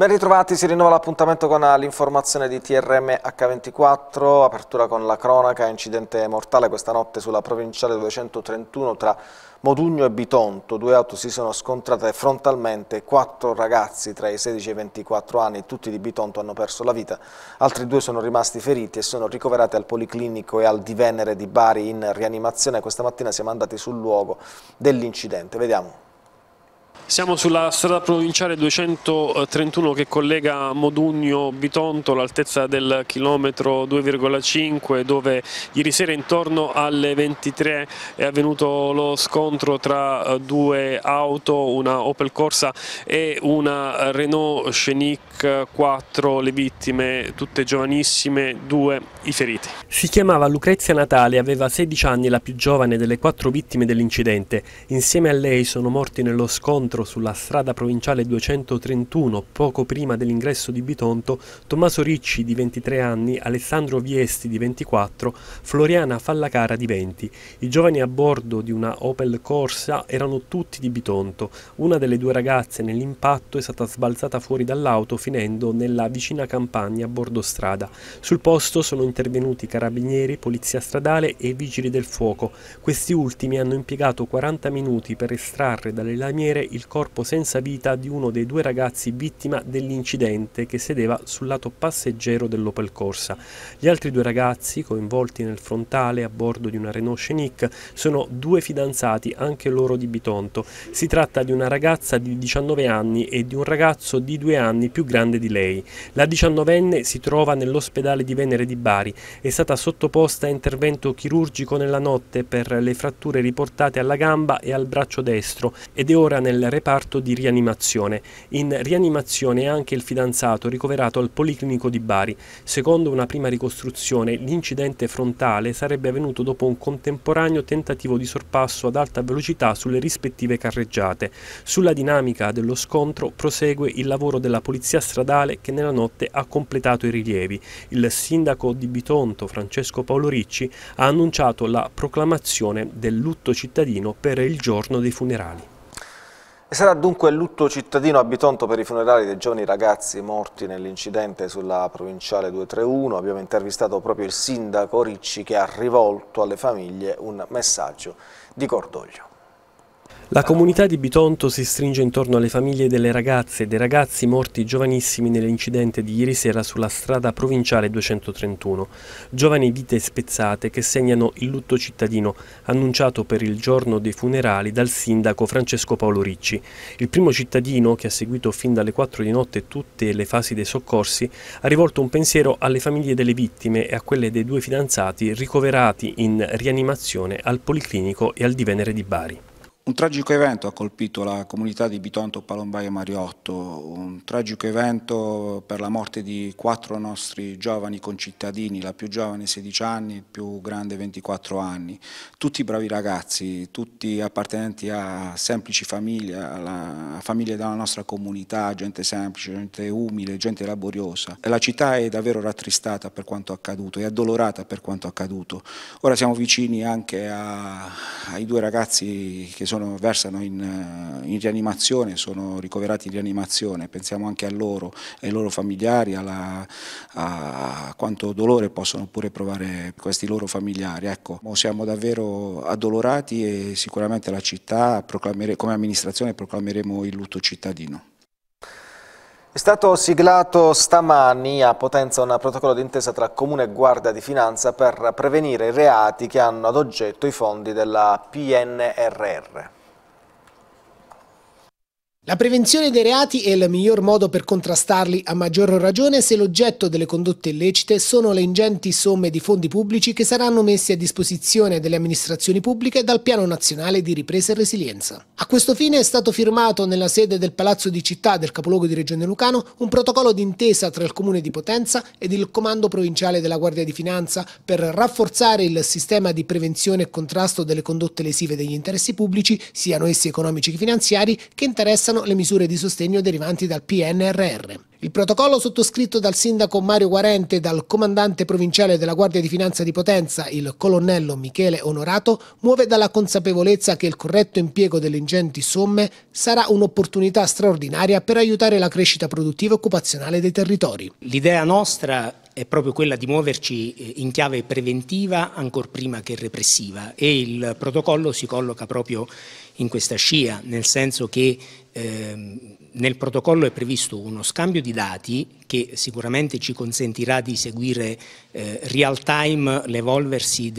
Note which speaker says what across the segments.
Speaker 1: Ben ritrovati, si rinnova l'appuntamento con eh, l'informazione di TRM H24, apertura con la cronaca, incidente mortale questa notte sulla provinciale 231 tra Modugno e Bitonto, due auto si sono scontrate frontalmente, quattro ragazzi tra i 16 e i 24 anni, tutti di Bitonto, hanno perso la vita, altri due sono rimasti feriti e sono ricoverati al Policlinico e al di Venere di Bari in rianimazione, questa mattina siamo andati sul luogo dell'incidente, vediamo.
Speaker 2: Siamo sulla strada provinciale 231 che collega Modugno Bitonto all'altezza del chilometro 2,5 dove ieri sera intorno alle 23 è avvenuto lo scontro tra eh, due auto, una Opel Corsa e una Renault Scenic 4, le vittime tutte giovanissime, due i feriti. Si chiamava Lucrezia Natale, aveva 16 anni, la più giovane delle quattro vittime dell'incidente. Insieme a lei sono morti nello scontro chilometro sulla strada provinciale 231, poco prima dell'ingresso di Bitonto, Tommaso Ricci di 23 anni, Alessandro Viesti di 24, Floriana Fallacara di 20. I giovani a bordo di una Opel Corsa erano tutti di Bitonto. Una delle due ragazze nell'impatto è stata sbalzata fuori dall'auto finendo nella vicina campagna a bordo strada. Sul posto sono intervenuti carabinieri, polizia stradale e vigili del fuoco. Questi ultimi hanno impiegato 40 minuti per estrarre dalle lamiere il corpo senza vita di uno dei due ragazzi vittima dell'incidente che sedeva sul lato passeggero dell'Opel Corsa. Gli altri due ragazzi coinvolti nel frontale a bordo di una Renault Scenic sono due fidanzati, anche loro di Bitonto. Si tratta di una ragazza di 19 anni e di un ragazzo di due anni più grande di lei. La 19enne si trova nell'ospedale di Venere di Bari, è stata sottoposta a intervento chirurgico nella notte per le fratture riportate alla gamba e al braccio destro ed è ora nel reparto reparto di rianimazione. In rianimazione è anche il fidanzato ricoverato al Policlinico di Bari. Secondo una prima ricostruzione, l'incidente frontale sarebbe avvenuto dopo un contemporaneo tentativo di sorpasso ad alta velocità sulle rispettive carreggiate. Sulla dinamica dello scontro prosegue il lavoro della polizia stradale che nella notte ha completato i rilievi. Il sindaco di Bitonto, Francesco Paolo Ricci, ha annunciato la proclamazione del lutto cittadino per il giorno dei funerali.
Speaker 1: E sarà dunque il lutto cittadino a Bitonto per i funerali dei giovani ragazzi morti nell'incidente sulla provinciale 231. Abbiamo intervistato proprio il sindaco Ricci che ha rivolto alle famiglie un messaggio di cordoglio.
Speaker 2: La comunità di Bitonto si stringe intorno alle famiglie delle ragazze e dei ragazzi morti giovanissimi nell'incidente di ieri sera sulla strada provinciale 231. Giovani vite spezzate che segnano il lutto cittadino annunciato per il giorno dei funerali dal sindaco Francesco Paolo Ricci. Il primo cittadino, che ha seguito fin dalle 4 di notte tutte le fasi dei soccorsi, ha rivolto un pensiero alle famiglie delle vittime e a quelle dei due fidanzati ricoverati in rianimazione al Policlinico e al Divenere di Bari.
Speaker 3: Un tragico evento ha colpito la comunità di Bitonto Palombaia Mariotto, un tragico evento per la morte di quattro nostri giovani concittadini, la più giovane 16 anni, il più grande 24 anni, tutti bravi ragazzi, tutti appartenenti a semplici famiglie, a famiglie della nostra comunità, gente semplice, gente umile, gente laboriosa. La città è davvero rattristata per quanto accaduto, è addolorata per quanto accaduto. Ora siamo vicini anche a, ai due ragazzi che sono sono, versano in, eh, in, rianimazione, sono ricoverati in rianimazione, pensiamo anche a loro, ai loro familiari, alla, a quanto dolore possono pure provare questi loro familiari. Ecco, siamo davvero addolorati e sicuramente la città, come amministrazione, proclameremo il lutto cittadino.
Speaker 1: È stato siglato stamani a Potenza un protocollo d'intesa tra Comune e Guardia di Finanza per prevenire i reati che hanno ad oggetto i fondi della PNRR.
Speaker 4: La prevenzione dei reati è il miglior modo per contrastarli, a maggior ragione se l'oggetto delle condotte illecite sono le ingenti somme di fondi pubblici che saranno messi a disposizione delle amministrazioni pubbliche dal Piano Nazionale di Ripresa e Resilienza. A questo fine è stato firmato nella sede del Palazzo di Città del capoluogo di Regione Lucano un protocollo d'intesa tra il Comune di Potenza ed il Comando Provinciale della Guardia di Finanza per rafforzare il sistema di prevenzione e contrasto delle condotte lesive degli interessi pubblici, siano essi economici che finanziari, che interessano riguardano le misure di sostegno derivanti dal PNRR. Il protocollo sottoscritto dal sindaco Mario Guarente e dal comandante provinciale della Guardia di Finanza di Potenza, il colonnello Michele Onorato, muove dalla consapevolezza che il corretto impiego delle ingenti somme sarà un'opportunità straordinaria per aiutare la crescita produttiva e occupazionale dei territori. L'idea nostra è proprio quella di muoverci eh, in chiave preventiva ancor prima che repressiva e il protocollo si colloca proprio in questa scia, nel senso che eh, nel protocollo è previsto uno scambio di dati che sicuramente ci consentirà di seguire eh, real time l'evolversi eh,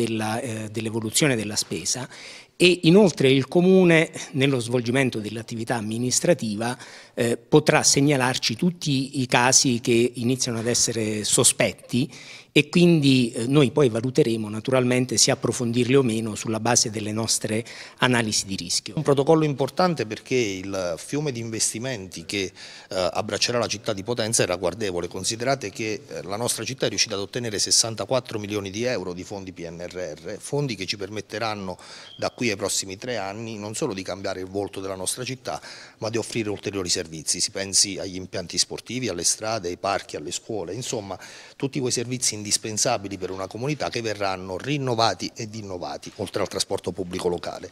Speaker 4: dell'evoluzione eh, dell della spesa e inoltre il Comune nello svolgimento dell'attività amministrativa eh, potrà segnalarci tutti i casi che iniziano ad essere sospetti e quindi eh, noi poi valuteremo naturalmente se approfondirli o meno sulla base delle nostre analisi di rischio. Un protocollo importante perché il fiume di investimenti che eh, abbraccerà la città di Potenza è ragguardevole, considerate che eh, la nostra città è riuscita ad ottenere 64 milioni di euro di fondi PNRR, fondi che ci permetteranno da qui ai prossimi tre anni non solo di cambiare il volto della nostra città ma di offrire ulteriori servizi, si pensi agli impianti sportivi, alle strade, ai parchi, alle scuole, insomma tutti quei servizi indispensabili per una comunità che verranno rinnovati ed innovati, oltre al trasporto pubblico locale.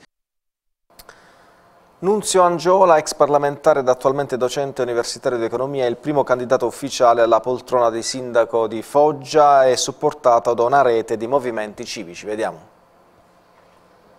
Speaker 1: Nunzio Angiola, ex parlamentare ed attualmente docente universitario di economia, è il primo candidato ufficiale alla poltrona di sindaco di Foggia e supportato da una rete di movimenti civici. Vediamo.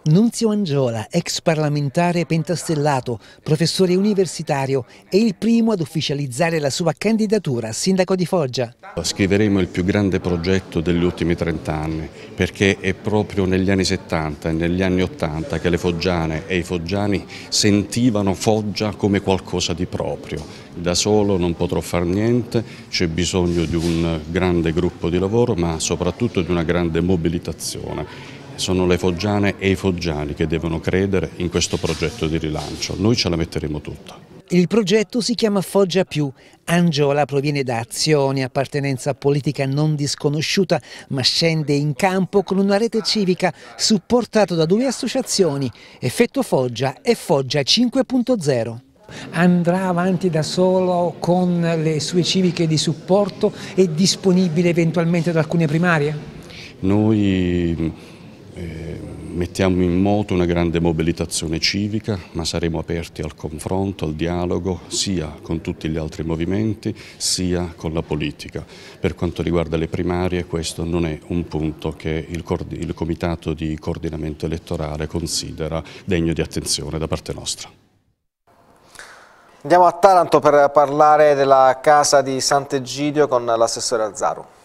Speaker 4: Nunzio Angiola, ex parlamentare pentastellato, professore universitario, è il primo ad ufficializzare la sua candidatura a sindaco di Foggia.
Speaker 5: Scriveremo il più grande progetto degli ultimi 30 anni, perché è proprio negli anni 70 e negli anni 80 che le foggiane e i foggiani sentivano Foggia come qualcosa di proprio. Da solo non potrò fare niente, c'è bisogno di un grande gruppo di lavoro, ma soprattutto di una grande mobilitazione sono le foggiane e i foggiani che devono credere in questo progetto di rilancio. Noi ce la metteremo tutta.
Speaker 4: Il progetto si chiama Foggia Più. Angiola proviene da azioni, appartenenza politica non disconosciuta, ma scende in campo con una rete civica supportata da due associazioni, Effetto Foggia e Foggia 5.0 andrà avanti da solo con le sue civiche di supporto e disponibile eventualmente ad alcune primarie?
Speaker 5: Noi eh, mettiamo in moto una grande mobilitazione civica, ma saremo aperti al confronto, al dialogo, sia con tutti gli altri movimenti, sia con la politica. Per quanto riguarda le primarie, questo non è un punto che il, il Comitato di Coordinamento Elettorale considera degno di attenzione da parte nostra.
Speaker 1: Andiamo a Taranto per parlare della casa di Sant'Egidio con l'assessore Azzaro.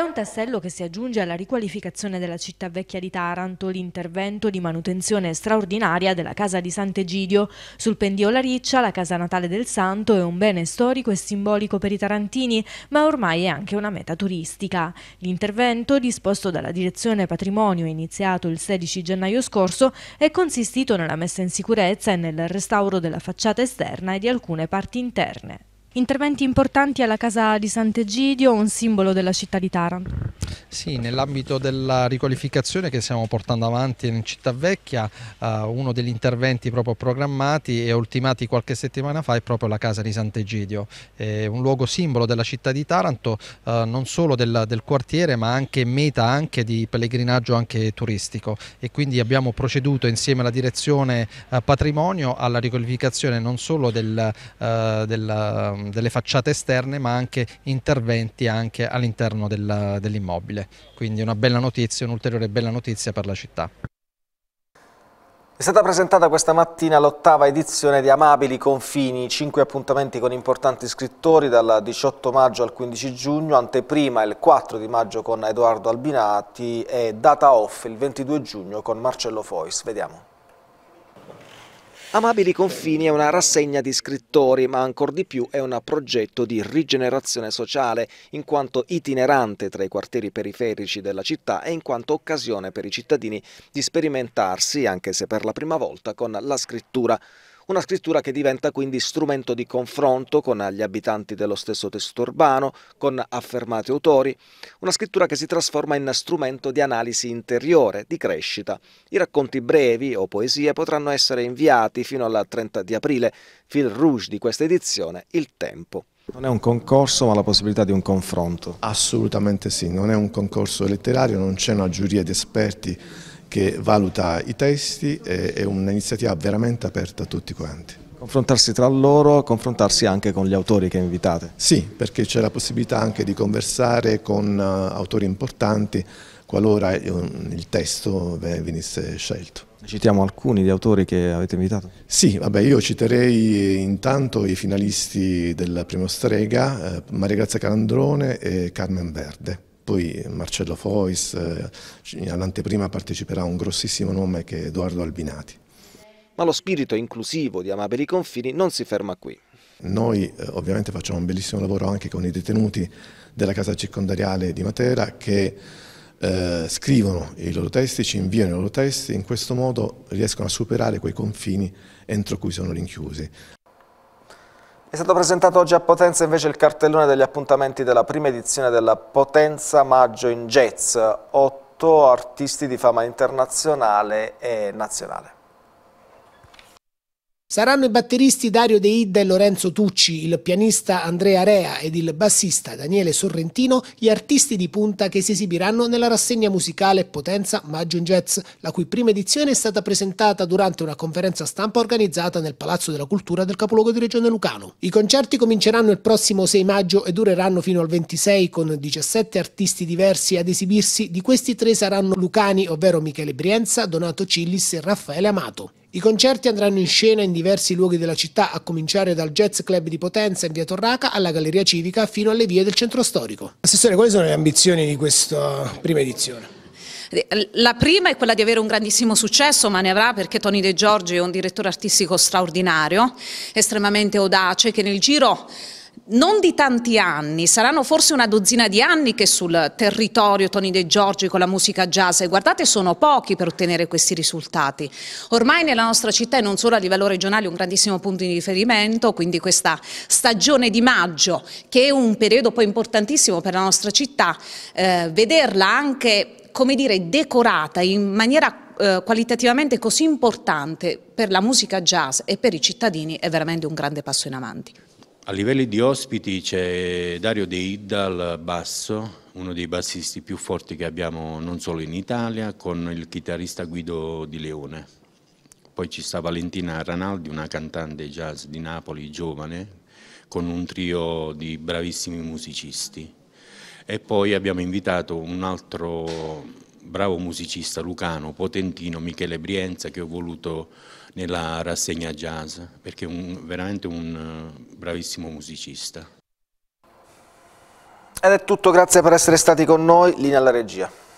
Speaker 2: È un tassello che si aggiunge alla riqualificazione della città vecchia di Taranto, l'intervento di manutenzione straordinaria della casa di Sant'Egidio. Sul pendio La Riccia, la casa natale del santo, è un bene storico e simbolico per i tarantini, ma ormai è anche una meta turistica. L'intervento, disposto dalla Direzione Patrimonio iniziato il 16 gennaio scorso, è consistito nella messa in sicurezza e nel restauro della facciata esterna e di alcune parti interne. Interventi importanti alla casa di Sant'Egidio, un simbolo della città di Taranto.
Speaker 1: Sì, nell'ambito della riqualificazione che stiamo portando avanti in Città Vecchia, eh, uno degli interventi proprio programmati e ultimati qualche settimana fa è proprio la casa di Sant'Egidio, è un luogo simbolo della città di Taranto, eh, non solo del, del, quartiere ma anche meta anche di pellegrinaggio anche turistico e quindi abbiamo proceduto insieme alla direzione eh, patrimonio alla riqualificazione non solo del, eh, del, mm, delle facciate esterne ma anche interventi anche all'interno dell'immagine immobile. Quindi una bella notizia, un'ulteriore bella notizia per la città. È stata presentata questa mattina l'ottava edizione di Amabili Confini, cinque appuntamenti con importanti scrittori dal 18 maggio al 15 giugno, anteprima il 4 di maggio con Edoardo Albinati e data off il 22 giugno con Marcello Fois. Vediamo. Amabili confini è una rassegna di scrittori, ma ancor di più è un progetto di rigenerazione sociale, in quanto itinerante tra i quartieri periferici della città e in quanto occasione per i cittadini di sperimentarsi, anche se per la prima volta, con la scrittura. Una scrittura che diventa quindi strumento di confronto con gli abitanti dello stesso testo urbano, con affermati autori, una scrittura che si trasforma in strumento di analisi interiore, di crescita. I racconti brevi o poesie potranno essere inviati fino al 30 di aprile, fil rouge di questa edizione, il tempo.
Speaker 6: Non è un concorso ma la possibilità di un confronto. Assolutamente sì, non è un concorso letterario, non c'è una giuria di esperti che valuta i testi, è un'iniziativa veramente aperta a tutti quanti. Confrontarsi tra loro, confrontarsi anche con gli autori che invitate. Sì, perché c'è la possibilità anche di conversare con eh, autori importanti qualora il testo venisse scelto. Citiamo alcuni di autori che avete invitato? Sì, vabbè, io citerei intanto i finalisti del Primo Strega, eh, Maria Grazia Calandrone e Carmen Verde. Poi Marcello Fois, eh, all'anteprima parteciperà un grossissimo nome che è Edoardo Albinati.
Speaker 1: Ma lo spirito inclusivo di Amabili Confini non si ferma
Speaker 6: qui. Noi eh, ovviamente facciamo un bellissimo lavoro anche con i detenuti della casa circondariale di Matera che eh, scrivono i loro testi, ci inviano i loro testi, in questo modo riescono a superare quei confini entro cui sono rinchiusi.
Speaker 1: È stato presentato oggi a Potenza invece il cartellone degli appuntamenti della prima edizione della Potenza Maggio in Jazz, otto artisti di fama internazionale e nazionale.
Speaker 4: Saranno i batteristi Dario De Idda e Lorenzo Tucci, il pianista Andrea Rea ed il bassista Daniele Sorrentino gli artisti di punta che si esibiranno nella rassegna musicale Potenza Maggio in Jazz, la cui prima edizione è stata presentata durante una conferenza stampa organizzata nel Palazzo della Cultura del capoluogo di Regione Lucano. I concerti cominceranno il prossimo 6 maggio e dureranno fino al 26 con 17 artisti diversi ad esibirsi, di questi tre saranno lucani, ovvero Michele Brienza, Donato Cillis e Raffaele Amato. I concerti andranno in scena in diversi luoghi della città, a cominciare dal Jazz Club di Potenza in via Torraca alla Galleria Civica fino alle vie del centro storico. Assessore, quali sono le ambizioni di questa prima edizione?
Speaker 6: La prima è quella di avere un grandissimo successo, ma ne avrà perché Tony De Giorgi è un direttore artistico straordinario, estremamente audace, che nel giro non di tanti anni, saranno forse una dozzina di anni che sul territorio Tony De Giorgi con la musica jazz, e guardate sono pochi per ottenere questi risultati. Ormai nella nostra città e non solo a livello regionale un grandissimo punto di riferimento, quindi questa stagione di maggio, che è un periodo poi importantissimo per la nostra città, eh, vederla anche, come dire, decorata in maniera eh, qualitativamente così importante per la musica jazz e per i cittadini è veramente un grande passo in avanti.
Speaker 5: A livello di ospiti c'è Dario De Idda al basso, uno dei bassisti più forti che abbiamo non solo in Italia, con il chitarrista Guido Di Leone. Poi ci sta Valentina Ranaldi, una cantante jazz di Napoli, giovane, con un trio di bravissimi musicisti. E poi abbiamo invitato un altro bravo musicista lucano, potentino, Michele Brienza, che ho voluto nella rassegna jazz, perché è veramente un eh, bravissimo musicista.
Speaker 1: Ed è tutto, grazie per essere stati con noi, linea alla regia.